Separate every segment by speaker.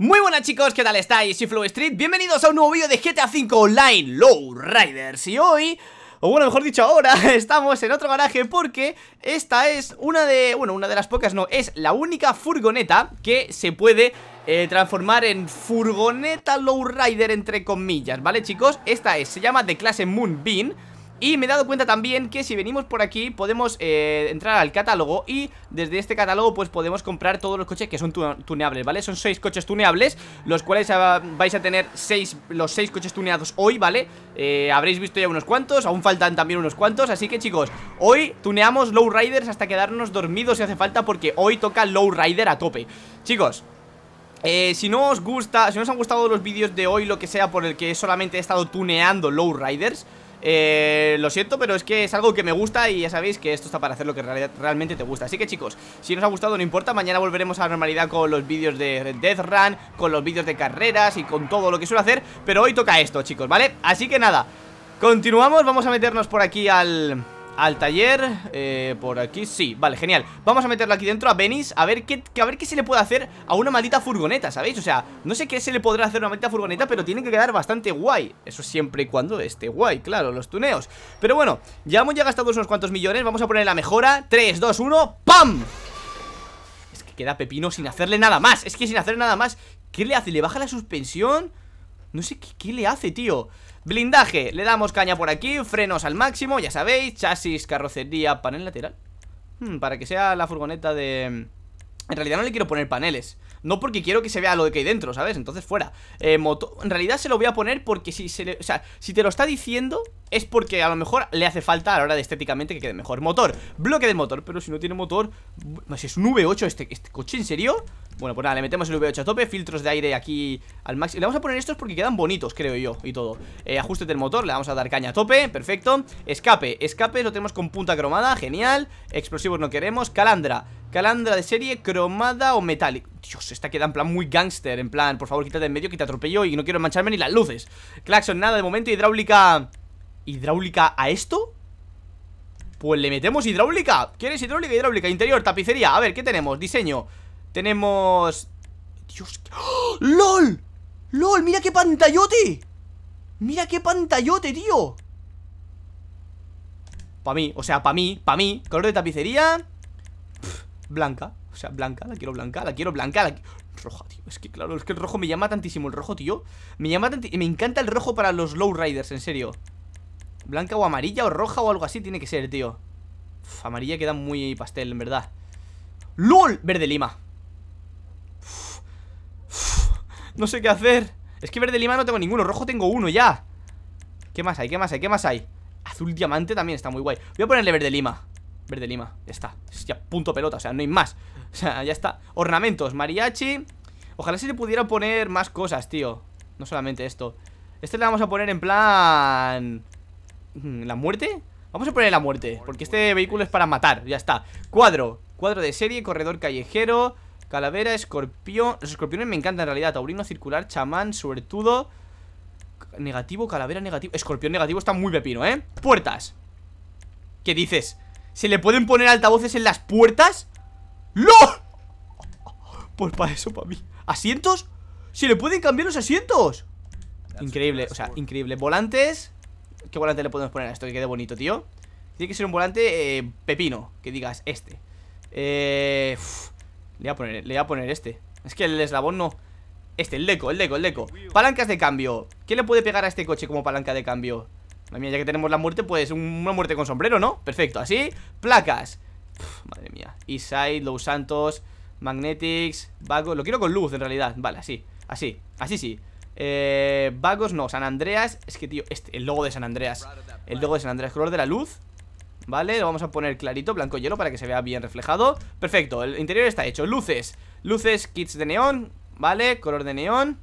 Speaker 1: Muy buenas chicos, ¿qué tal estáis? Soy Flow Street, bienvenidos a un nuevo vídeo de GTA V Online Low Riders Y hoy, o bueno, mejor dicho ahora, estamos en otro garaje porque esta es una de, bueno, una de las pocas no, es la única furgoneta que se puede eh, transformar en furgoneta Low Rider entre comillas, ¿vale chicos? Esta es, se llama de clase Moonbeam y me he dado cuenta también que si venimos por aquí podemos eh, entrar al catálogo y desde este catálogo pues podemos comprar todos los coches que son tuneables, ¿vale? Son seis coches tuneables, los cuales vais a tener seis, los seis coches tuneados hoy, ¿vale? Eh, habréis visto ya unos cuantos, aún faltan también unos cuantos, así que chicos, hoy tuneamos Lowriders hasta quedarnos dormidos si hace falta porque hoy toca Lowrider a tope. Chicos, eh, si no os gusta, si no os han gustado los vídeos de hoy, lo que sea, por el que solamente he estado tuneando Lowriders... Riders eh, lo siento, pero es que es algo que me gusta y ya sabéis que esto está para hacer lo que realmente te gusta. Así que chicos, si nos ha gustado no importa, mañana volveremos a la normalidad con los vídeos de Death Run, con los vídeos de carreras y con todo lo que suelo hacer, pero hoy toca esto, chicos, ¿vale? Así que nada, continuamos, vamos a meternos por aquí al al taller eh, Por aquí, sí, vale, genial Vamos a meterlo aquí dentro a Venice A ver qué, a ver qué se le puede hacer a una maldita furgoneta, ¿sabéis? O sea, no sé qué se le podrá hacer a una maldita furgoneta Pero tiene que quedar bastante guay Eso siempre y cuando esté guay, claro, los tuneos Pero bueno, ya hemos ya gastado unos cuantos millones Vamos a poner la mejora 3, 2, 1, ¡pam! Es que queda Pepino sin hacerle nada más Es que sin hacer nada más ¿Qué le hace? ¿Le baja la suspensión? No sé qué, le hace, tío Blindaje, le damos caña por aquí Frenos al máximo, ya sabéis Chasis, carrocería, panel lateral hmm, Para que sea la furgoneta de... En realidad no le quiero poner paneles No porque quiero que se vea lo que hay dentro, ¿sabes? Entonces fuera eh, En realidad se lo voy a poner porque si se le... O sea, si te lo está diciendo es porque a lo mejor le hace falta a la hora de estéticamente que quede mejor Motor, bloque del motor, pero si no tiene motor Si es un V8 este, este coche, ¿en serio? Bueno, pues nada, le metemos el V8 a tope Filtros de aire aquí al máximo Le vamos a poner estos porque quedan bonitos, creo yo, y todo eh, Ajuste del motor, le vamos a dar caña a tope Perfecto, escape, escape lo tenemos con punta cromada Genial, explosivos no queremos Calandra, calandra de serie Cromada o metálica Dios, esta queda en plan muy gangster en plan Por favor, quítate en medio que te atropello y no quiero mancharme ni las luces Claxon, nada de momento, hidráulica ¿Hidráulica a esto? Pues le metemos hidráulica ¿Quieres hidráulica? Hidráulica, interior, tapicería A ver, ¿qué tenemos? Diseño Tenemos... Dios... ¡Oh! ¡Lol! ¡Lol! ¡Mira qué pantallote! ¡Mira qué pantallote, tío! Para mí, o sea, para mí, para mí Color de tapicería Blanca, o sea, blanca, la quiero blanca La quiero blanca, la Roja, tío, es que claro, es que el rojo me llama tantísimo El rojo, tío, me llama tantísimo Me encanta el rojo para los lowriders, en serio Blanca o amarilla o roja o algo así tiene que ser, tío Amarilla queda muy pastel, en verdad ¡LOL! Verde lima No sé qué hacer Es que verde lima no tengo ninguno, rojo tengo uno ya ¿Qué más hay? ¿Qué más hay? ¿Qué más hay? Azul diamante también está muy guay Voy a ponerle verde lima Verde lima, ya está Ya punto pelota, o sea, no hay más O sea, ya está Ornamentos, mariachi Ojalá se le pudiera poner más cosas, tío No solamente esto Este le vamos a poner en plan... ¿La muerte? Vamos a poner la muerte Porque este vehículo es para matar, ya está Cuadro, cuadro de serie, corredor callejero Calavera, escorpión Los escorpiones me encantan en realidad Taurino, circular, chamán, suertudo Negativo, calavera, negativo Escorpión negativo está muy pepino, ¿eh? Puertas ¿Qué dices? ¿Se le pueden poner altavoces en las puertas? ¡No! Pues para eso, para mí ¿Asientos? ¿Se le pueden cambiar los asientos? Increíble, o sea, increíble Volantes ¿Qué volante le podemos poner a esto que quede bonito, tío? Tiene que ser un volante eh, pepino Que digas, este eh, le, voy a poner, le a poner este Es que el eslabón no Este, el deco, el deco, el deco Palancas de cambio ¿Qué le puede pegar a este coche como palanca de cambio? La mía, ya que tenemos la muerte, pues una muerte con sombrero, ¿no? Perfecto, así Placas Madre mía Eastside, Los Santos Magnetics Vago Lo quiero con luz, en realidad Vale, así Así, así sí eh, Vagos, no, San Andreas Es que, tío, este, el logo de San Andreas El logo de San Andreas, color de la luz Vale, lo vamos a poner clarito, blanco y hielo Para que se vea bien reflejado, perfecto El interior está hecho, luces, luces Kits de neón, vale, color de neón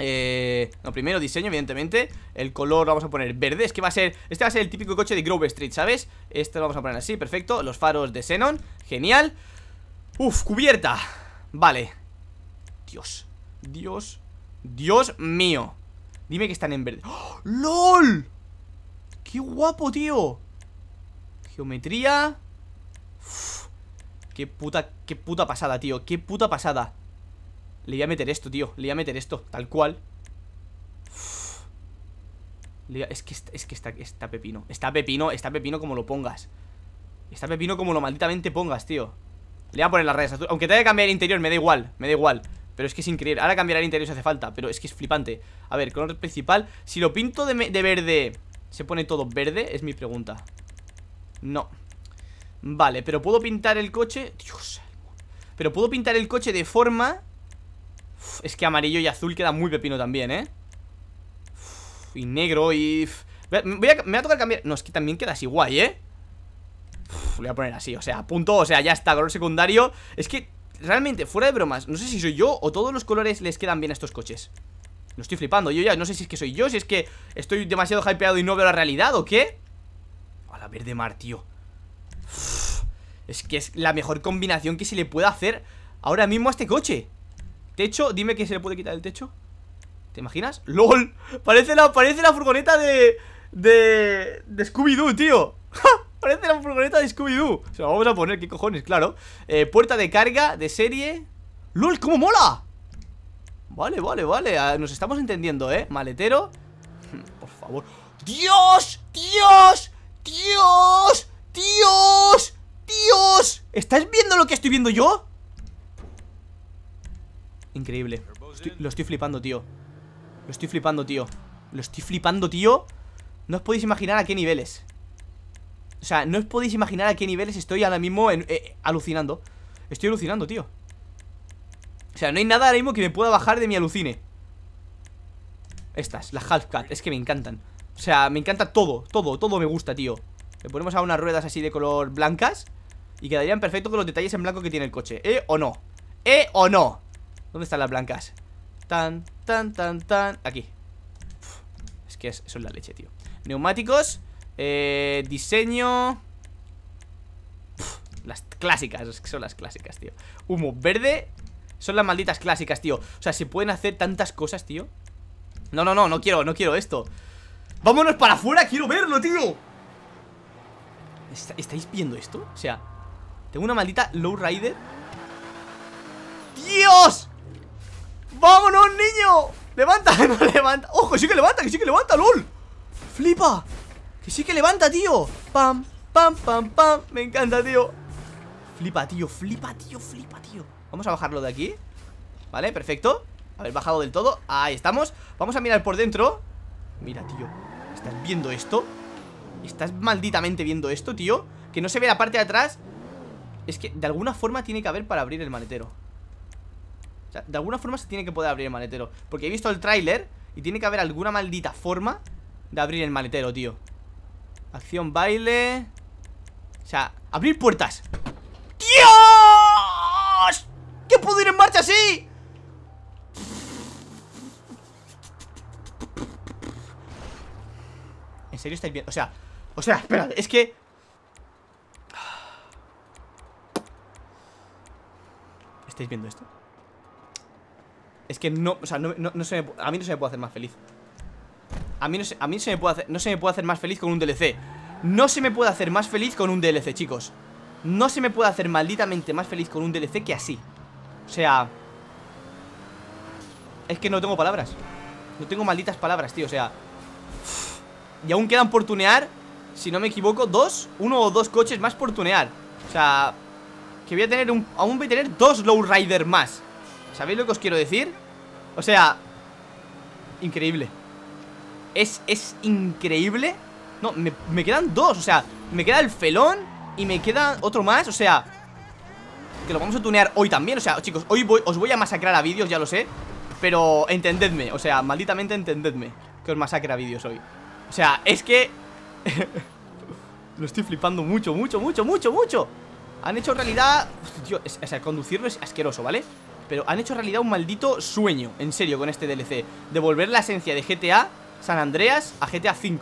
Speaker 1: eh, no, primero diseño, evidentemente El color vamos a poner verde Es que va a ser, este va a ser el típico coche de Grove Street, ¿sabes? Este lo vamos a poner así, perfecto Los faros de Xenon, genial Uf, cubierta, vale Dios, Dios Dios mío Dime que están en verde ¡Oh! ¡Lol! ¡Qué guapo, tío! Geometría Qué puta, qué puta pasada, tío Qué puta pasada Le voy a meter esto, tío, le voy a meter esto, tal cual Es que, es que está, está pepino Está pepino, está pepino como lo pongas Está pepino como lo malditamente pongas, tío Le voy a poner las redes Aunque te que cambiar el interior, me da igual Me da igual pero es que es increíble, ahora cambiar el interior si hace falta Pero es que es flipante A ver, color principal, si lo pinto de, verde ¿Se pone todo verde? Es mi pregunta No Vale, pero puedo pintar el coche Dios Pero puedo pintar el coche de forma Es que amarillo y azul queda muy pepino también, ¿eh? y negro y... Voy a, me va a tocar cambiar... No, es que también queda así guay, ¿eh? voy a poner así, o sea, punto, o sea, ya está, color secundario Es que realmente, fuera de bromas No sé si soy yo o todos los colores les quedan bien a estos coches Lo estoy flipando, yo ya no sé si es que soy yo Si es que estoy demasiado hypeado y no veo la realidad ¿o qué? A la verde mar, tío Es que es la mejor combinación que se le puede hacer ahora mismo a este coche Techo, dime que se le puede quitar el techo ¿Te imaginas? ¡LOL! Parece la, la furgoneta de... De... De Scooby-Doo, tío Parece la furgoneta de Scooby-Doo O sea, vamos a poner, qué cojones, claro eh, Puerta de carga, de serie ¡Lol, cómo mola! Vale, vale, vale, ah, nos estamos entendiendo, ¿eh? Maletero Por favor ¡Dios! ¡Dios! ¡Dios! ¡Dios! ¡Dios! ¿Estás viendo lo que estoy viendo yo? Increíble Lo estoy flipando, tío Lo estoy flipando, tío Lo estoy flipando, tío No os podéis imaginar a qué niveles o sea, no os podéis imaginar a qué niveles estoy ahora mismo en, eh, alucinando Estoy alucinando, tío O sea, no hay nada ahora mismo que me pueda bajar de mi alucine Estas, las half Cut, es que me encantan O sea, me encanta todo, todo, todo me gusta, tío Le ponemos a unas ruedas así de color blancas Y quedarían perfecto con los detalles en blanco que tiene el coche ¿Eh o no? ¿Eh o no? ¿Dónde están las blancas? Tan, tan, tan, tan Aquí Es que es, son la leche, tío Neumáticos eh, diseño... las clásicas, son las clásicas, tío Humo verde Son las malditas clásicas, tío O sea, se pueden hacer tantas cosas, tío No, no, no, no quiero, no quiero esto Vámonos para afuera, quiero verlo, tío ¿Estáis viendo esto? O sea, tengo una maldita lowrider ¡Dios! ¡Vámonos, niño! ¡Levanta! ¡No levanta! levanta ojo sí que levanta! ¡Que sí que levanta, LOL! ¡Flipa! Que sí que levanta, tío Pam, pam, pam, pam Me encanta, tío Flipa, tío, flipa, tío, flipa, tío Vamos a bajarlo de aquí Vale, perfecto Haber bajado del todo Ahí estamos Vamos a mirar por dentro Mira, tío ¿Estás viendo esto? ¿Estás malditamente viendo esto, tío? Que no se ve la parte de atrás Es que de alguna forma tiene que haber para abrir el maletero O sea, de alguna forma se tiene que poder abrir el maletero Porque he visto el tráiler Y tiene que haber alguna maldita forma De abrir el maletero, tío Acción baile O sea, abrir puertas ¡Dios! ¿Qué puedo ir en marcha así? ¿En serio estáis viendo? O sea, o sea, espera, es que ¿Estáis viendo esto? Es que no, o sea, no, no a mí no se me puede hacer más feliz a mí, no se, me puede hacer, no se me puede hacer más feliz con un DLC No se me puede hacer más feliz con un DLC, chicos No se me puede hacer malditamente más feliz con un DLC que así O sea... Es que no tengo palabras No tengo malditas palabras, tío, o sea... Y aún quedan por tunear Si no me equivoco, dos Uno o dos coches más por tunear O sea... Que voy a tener un... Aún voy a tener dos Lowrider más ¿Sabéis lo que os quiero decir? O sea... Increíble es, increíble No, me, quedan dos, o sea Me queda el felón y me queda otro más O sea, que lo vamos a tunear hoy también O sea, chicos, hoy voy, os voy a masacrar a vídeos, ya lo sé Pero entendedme, o sea, malditamente entendedme Que os masacre a vídeos hoy O sea, es que... lo estoy flipando mucho, mucho, mucho, mucho, mucho Han hecho realidad... es, o sea, conducirlo es asqueroso, ¿vale? Pero han hecho realidad un maldito sueño En serio, con este DLC Devolver la esencia de GTA San Andreas a GTA V.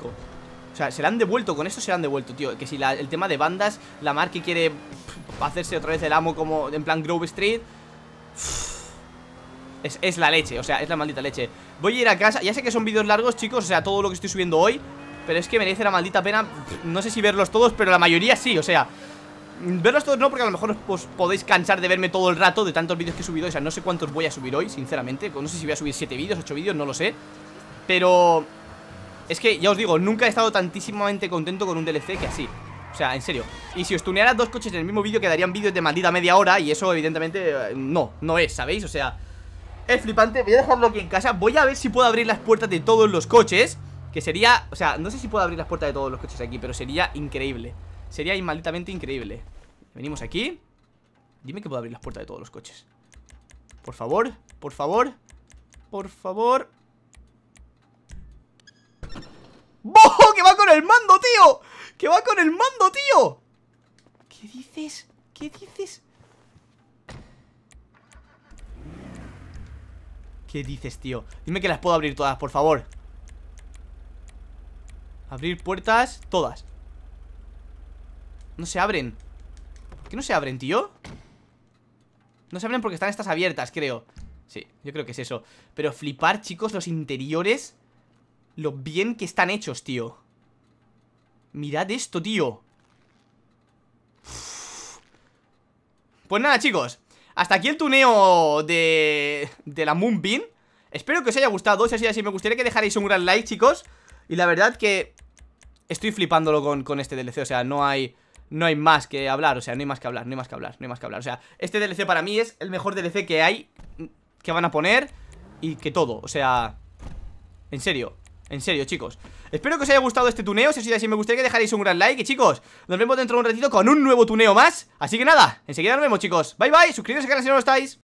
Speaker 1: O sea, se la han devuelto, con esto se la han devuelto, tío Que si el tema de bandas, la mar que quiere hacerse otra vez el amo como en plan Grove Street es, la leche, o sea, es la maldita leche Voy a ir a casa, ya sé que son vídeos largos, chicos O sea, todo lo que estoy subiendo hoy Pero es que merece la maldita pena No sé si verlos todos, pero la mayoría sí, o sea Verlos todos no, porque a lo mejor os podéis cansar de verme todo el rato De tantos vídeos que he subido O sea, no sé cuántos voy a subir hoy, sinceramente No sé si voy a subir 7 vídeos, 8 vídeos, no lo sé pero es que, ya os digo, nunca he estado tantísimamente contento con un DLC que así O sea, en serio Y si os tuneara dos coches en el mismo vídeo quedarían vídeos de maldita media hora Y eso, evidentemente, eh, no, no es, ¿sabéis? O sea, es flipante Voy a dejarlo aquí en casa Voy a ver si puedo abrir las puertas de todos los coches Que sería, o sea, no sé si puedo abrir las puertas de todos los coches aquí Pero sería increíble Sería inmalditamente increíble Venimos aquí Dime que puedo abrir las puertas de todos los coches Por favor, por favor Por favor ¡Bojo! ¡Que va con el mando, tío! ¡Que va con el mando, tío! ¿Qué dices? ¿Qué dices? ¿Qué dices, tío? Dime que las puedo abrir todas, por favor Abrir puertas, todas No se abren ¿Por qué no se abren, tío? No se abren porque están estas abiertas, creo Sí, yo creo que es eso Pero flipar, chicos, los interiores lo bien que están hechos, tío Mirad esto, tío Pues nada, chicos Hasta aquí el tuneo de, de la Moonbeam Espero que os haya gustado Si así así, me gustaría que dejarais un gran like, chicos Y la verdad que Estoy flipándolo con, con este DLC O sea, no hay no hay más que hablar, o sea, no hay más que hablar, no hay más que hablar, no hay más que hablar. O sea, este DLC para mí es el mejor DLC que hay, que van a poner y que todo, o sea, en serio. En serio, chicos Espero que os haya gustado este tuneo Si os ha sido así, me gustaría que dejarais un gran like Y chicos, nos vemos dentro de un ratito con un nuevo tuneo más Así que nada, enseguida nos vemos, chicos Bye, bye, suscribiros al canal si no lo estáis